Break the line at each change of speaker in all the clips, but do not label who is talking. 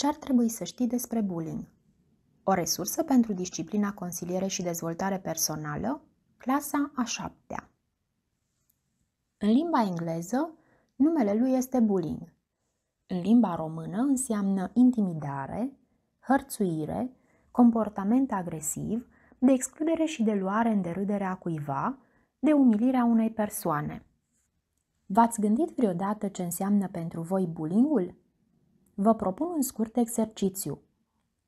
Ce ar trebui să știi despre bullying? O resursă pentru disciplina consiliere și dezvoltare personală, clasa a șaptea. În limba engleză, numele lui este bullying. În limba română înseamnă intimidare, hărțuire, comportament agresiv, de excludere și de luare în derâdere a cuiva, de umilirea unei persoane. V-ați gândit vreodată ce înseamnă pentru voi bullying Vă propun un scurt exercițiu.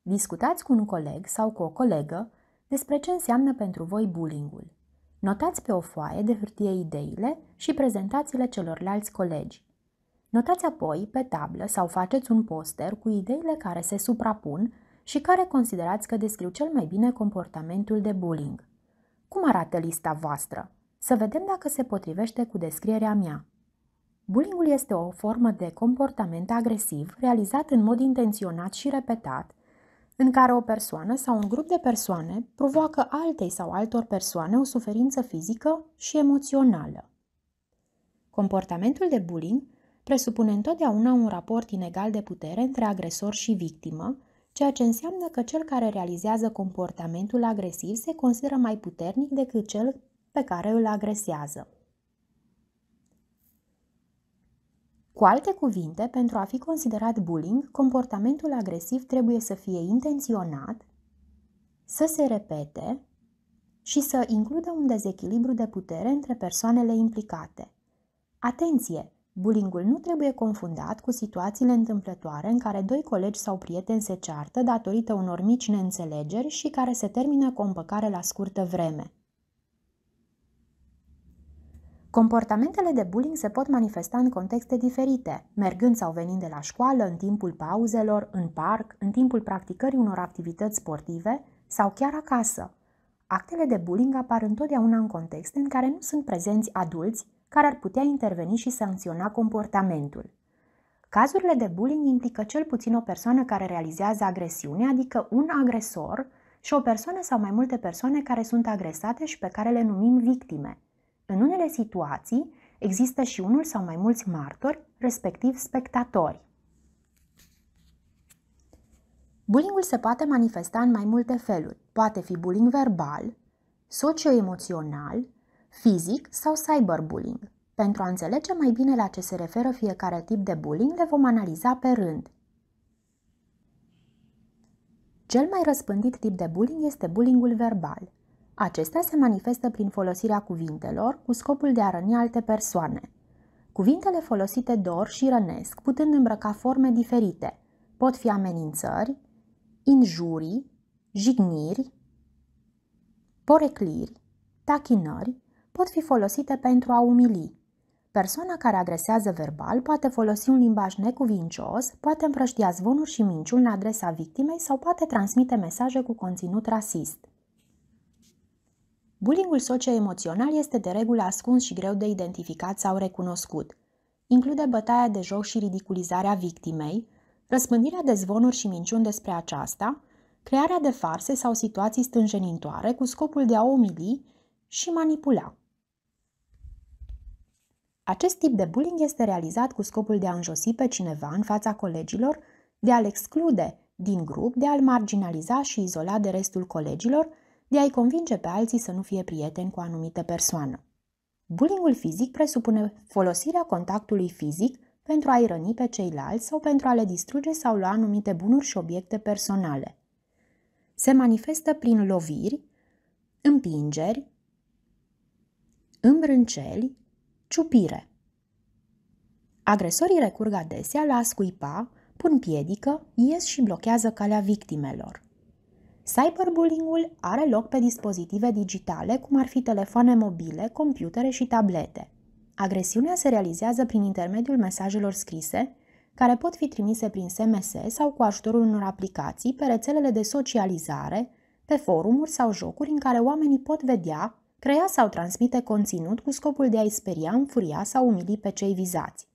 Discutați cu un coleg sau cu o colegă despre ce înseamnă pentru voi bullying-ul. Notați pe o foaie de hârtie ideile și prezentați-le celorlalți colegi. Notați apoi pe tablă sau faceți un poster cu ideile care se suprapun și care considerați că descriu cel mai bine comportamentul de bullying. Cum arată lista voastră? Să vedem dacă se potrivește cu descrierea mea. Bullyingul este o formă de comportament agresiv realizat în mod intenționat și repetat, în care o persoană sau un grup de persoane provoacă altei sau altor persoane o suferință fizică și emoțională. Comportamentul de bullying presupune întotdeauna un raport inegal de putere între agresor și victimă, ceea ce înseamnă că cel care realizează comportamentul agresiv se consideră mai puternic decât cel pe care îl agresează. Cu alte cuvinte, pentru a fi considerat bullying, comportamentul agresiv trebuie să fie intenționat, să se repete și să includă un dezechilibru de putere între persoanele implicate. Atenție! Bullyingul nu trebuie confundat cu situațiile întâmplătoare în care doi colegi sau prieteni se ceartă datorită unor mici neînțelegeri și care se termină cu o împăcare la scurtă vreme. Comportamentele de bullying se pot manifesta în contexte diferite, mergând sau venind de la școală, în timpul pauzelor, în parc, în timpul practicării unor activități sportive sau chiar acasă. Actele de bullying apar întotdeauna în contexte în care nu sunt prezenți adulți care ar putea interveni și sancționa comportamentul. Cazurile de bullying implică cel puțin o persoană care realizează agresiune, adică un agresor, și o persoană sau mai multe persoane care sunt agresate și pe care le numim victime – în unele situații există și unul sau mai mulți martori, respectiv spectatori. Bullyingul se poate manifesta în mai multe feluri. Poate fi bullying verbal, socioemoțional, fizic sau cyberbullying. Pentru a înțelege mai bine la ce se referă fiecare tip de bullying, le vom analiza pe rând. Cel mai răspândit tip de bullying este bullyingul verbal. Acesta se manifestă prin folosirea cuvintelor cu scopul de a răni alte persoane. Cuvintele folosite dor și rănesc, putând îmbrăca forme diferite. Pot fi amenințări, injurii, jigniri, porecliri, tachinări, pot fi folosite pentru a umili. Persoana care agresează verbal poate folosi un limbaj necuvincios, poate împrăștia zvonuri și minciuni la adresa victimei sau poate transmite mesaje cu conținut rasist. Bullyingul socioemoțional este de regulă ascuns și greu de identificat sau recunoscut. Include bătaia de joc și ridiculizarea victimei, răspândirea de zvonuri și minciuni despre aceasta, crearea de farse sau situații stânjenitoare cu scopul de a omili și manipula. Acest tip de bullying este realizat cu scopul de a înjosi pe cineva în fața colegilor, de a-l exclude din grup, de a-l marginaliza și izola de restul colegilor, de a-i convinge pe alții să nu fie prieteni cu o anumită persoană. Bullyingul fizic presupune folosirea contactului fizic pentru a-i răni pe ceilalți sau pentru a le distruge sau lua anumite bunuri și obiecte personale. Se manifestă prin loviri, împingeri, îmbrânceli, ciupire. Agresorii recurg adesea la scuipa, pun piedică, ies și blochează calea victimelor. Cyberbullying-ul are loc pe dispozitive digitale, cum ar fi telefoane mobile, computere și tablete. Agresiunea se realizează prin intermediul mesajelor scrise, care pot fi trimise prin SMS sau cu ajutorul unor aplicații pe rețelele de socializare, pe forumuri sau jocuri în care oamenii pot vedea, crea sau transmite conținut cu scopul de a-i speria, înfuria sau umili pe cei vizați.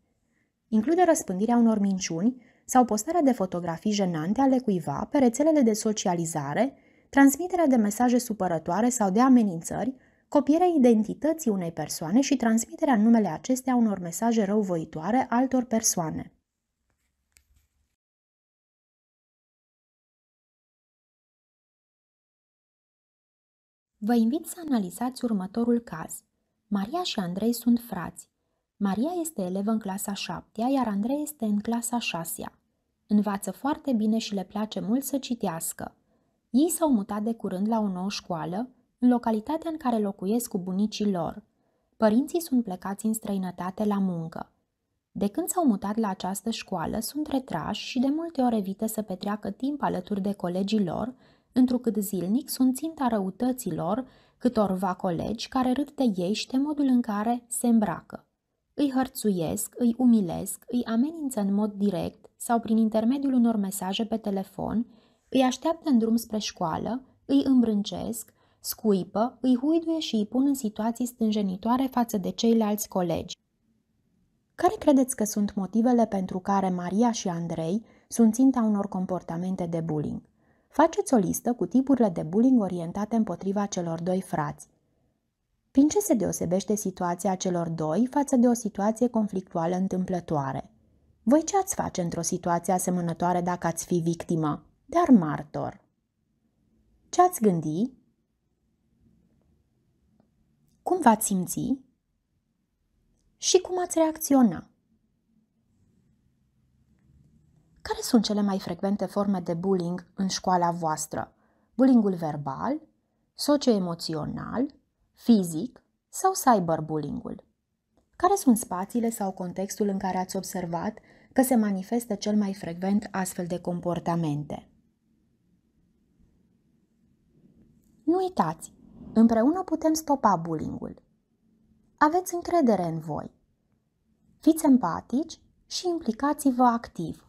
Include răspândirea unor minciuni, sau postarea de fotografii jenante ale cuiva pe rețelele de socializare, transmiterea de mesaje supărătoare sau de amenințări, copierea identității unei persoane și transmiterea în numele acestea unor mesaje răuvoitoare altor persoane. Vă invit să analizați următorul caz. Maria și Andrei sunt frați. Maria este elevă în clasa șaptea, iar Andrei este în clasa șasea. Învață foarte bine și le place mult să citească. Ei s-au mutat de curând la o nouă școală, în localitatea în care locuiesc cu bunicii lor. Părinții sunt plecați în străinătate la muncă. De când s-au mutat la această școală, sunt retrași și de multe ori evită să petreacă timp alături de colegii lor, întrucât zilnic sunt ținta răutăților câtorva colegi care râd de ei și de modul în care se îmbracă. Îi hărțuiesc, îi umilesc, îi amenință în mod direct sau prin intermediul unor mesaje pe telefon, îi așteaptă în drum spre școală, îi îmbrâncesc, scuipă, îi huiduie și îi pun în situații stânjenitoare față de ceilalți colegi. Care credeți că sunt motivele pentru care Maria și Andrei sunt ținta unor comportamente de bullying? Faceți o listă cu tipurile de bullying orientate împotriva celor doi frați. Prin ce se deosebește situația celor doi față de o situație conflictuală întâmplătoare? Voi ce ați face într-o situație asemănătoare dacă ați fi victimă, dar martor? Ce ați gândi? Cum v-ați simți? Și cum ați reacționa? Care sunt cele mai frecvente forme de bullying în școala voastră? Bullyingul verbal, socioemoțional, fizic sau cyberbullying-ul. Care sunt spațiile sau contextul în care ați observat că se manifestă cel mai frecvent astfel de comportamente? Nu uitați, împreună putem stopa bullying-ul. Aveți încredere în voi. Fiți empatici și implicați-vă activ.